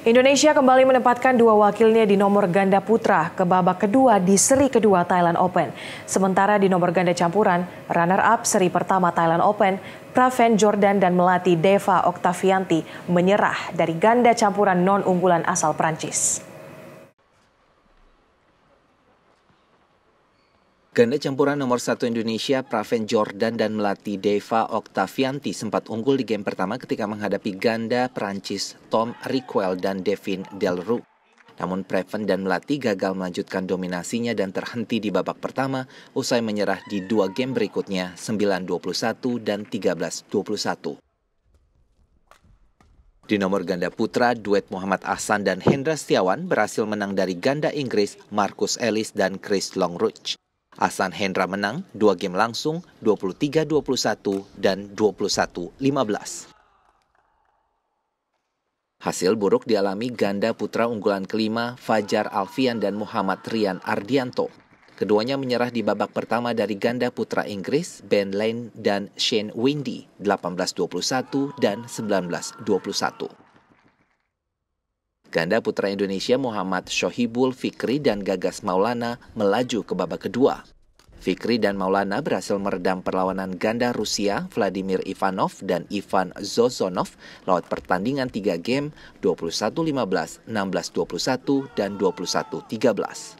Indonesia kembali menempatkan dua wakilnya di nomor ganda putra ke babak kedua di seri kedua Thailand Open. Sementara di nomor ganda campuran, runner-up seri pertama Thailand Open, Praven Jordan dan Melati Deva Oktavianti menyerah dari ganda campuran non-unggulan asal Prancis. Ganda campuran nomor satu Indonesia Praven Jordan dan Melati Deva Oktavianti sempat unggul di game pertama ketika menghadapi ganda Perancis Tom Riquel dan Devin Delru. Namun Praven dan Melati gagal melanjutkan dominasinya dan terhenti di babak pertama usai menyerah di dua game berikutnya 9-21 dan 13-21. Di nomor ganda putra, duet Muhammad Ahsan dan Hendra Setiawan berhasil menang dari ganda Inggris Marcus Ellis dan Chris Longridge. Hasan Hendra menang dua game langsung 23-21 dan 21-15. Hasil buruk dialami ganda putra unggulan kelima Fajar Alfian dan Muhammad Rian Ardianto. Keduanya menyerah di babak pertama dari ganda putra Inggris Ben Lane dan Shane Windy 18-21 dan 19-21. Ganda putra Indonesia Muhammad Shohibul Fikri dan Gagas Maulana melaju ke babak kedua. Fikri dan Maulana berhasil meredam perlawanan ganda Rusia Vladimir Ivanov dan Ivan Zozonov lewat pertandingan 3 game 21-15, 16-21, dan 21-13.